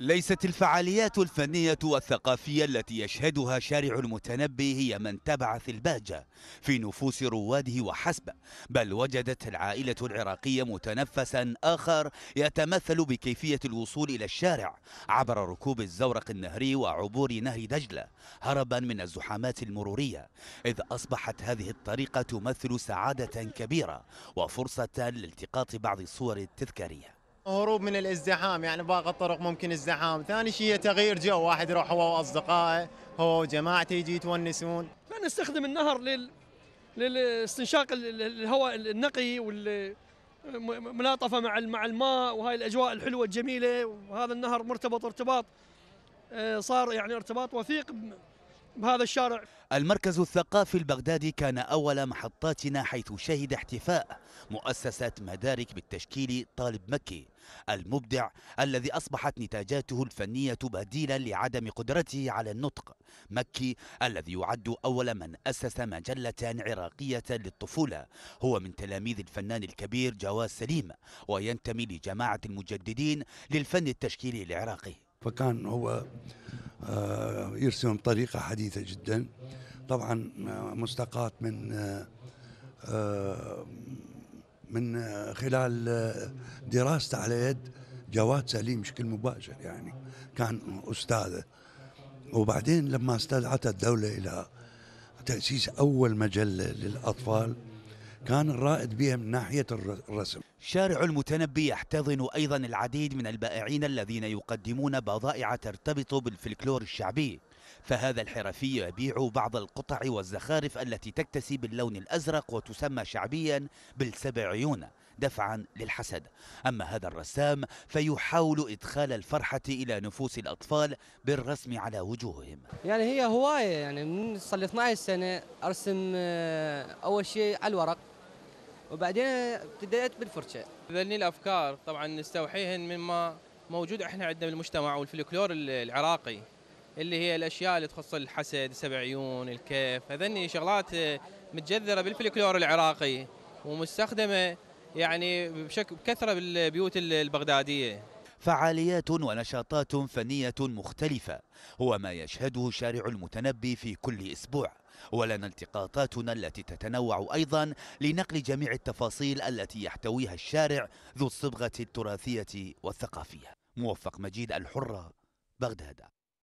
ليست الفعاليات الفنية والثقافية التي يشهدها شارع المتنبي هي من تبعث البهجة في نفوس رواده وحسب بل وجدت العائلة العراقية متنفسا آخر يتمثل بكيفية الوصول إلى الشارع عبر ركوب الزورق النهري وعبور نهر دجلة هربا من الزحامات المرورية إذ أصبحت هذه الطريقة تمثل سعادة كبيرة وفرصة لالتقاط بعض الصور التذكارية هروب من الازدحام يعني باقي الطرق ممكن ازدحام، ثاني شيء تغيير جو واحد يروح هو واصدقائه هو وجماعته يجي يتونسون. فنستخدم نستخدم النهر لل للاستنشاق الهواء النقي والملاطفه مع مع الماء وهاي الاجواء الحلوه الجميله وهذا النهر مرتبط ارتباط آه، صار يعني ارتباط وثيق بهذا الشارع المركز الثقافي البغدادي كان أول محطاتنا حيث شهد احتفاء مؤسسة مدارك بالتشكيل طالب مكي المبدع الذي أصبحت نتاجاته الفنية بديلا لعدم قدرته على النطق مكي الذي يعد أول من أسس مجلة عراقية للطفولة هو من تلاميذ الفنان الكبير جواز سليم وينتمي لجماعة المجددين للفن التشكيلي العراقي فكان هو آه، يرسم بطريقة حديثة جدا طبعا آه، مستقات من آه، من خلال دراسته على يد جواد سليم بشكل مباشر يعني كان أستاذه وبعدين لما استدعت الدولة إلى تأسيس أول مجلة للأطفال كان الرائد بها من ناحية الرسم شارع المتنبي يحتضن أيضا العديد من البائعين الذين يقدمون بضائع ترتبط بالفلكلور الشعبي فهذا الحرفي يبيع بعض القطع والزخارف التي تكتسي باللون الأزرق وتسمى شعبيا بالسبعيون دفعا للحسد أما هذا الرسام فيحاول إدخال الفرحة إلى نفوس الأطفال بالرسم على وجوههم يعني هي هواية يعني من صار لي 12 سنة أرسم آه، أول شيء على الورق وبعدين ابتديت بالفرشة ذني الأفكار طبعا نستوحيهن مما موجود احنا عندنا بالمجتمع والفلكلور العراقي اللي هي الاشياء اللي تخص الحسد، سبع عيون، الكيف، هذني شغلات آه، متجذره بالفلكلور العراقي ومستخدمه يعني بشكل بكثره بالبيوت البغداديه فعاليات ونشاطات فنية مختلفة هو ما يشهده شارع المتنبي في كل أسبوع ولنا التقاطاتنا التي تتنوع أيضا لنقل جميع التفاصيل التي يحتويها الشارع ذو الصبغة التراثية والثقافية موفق مجيد الحرة بغداد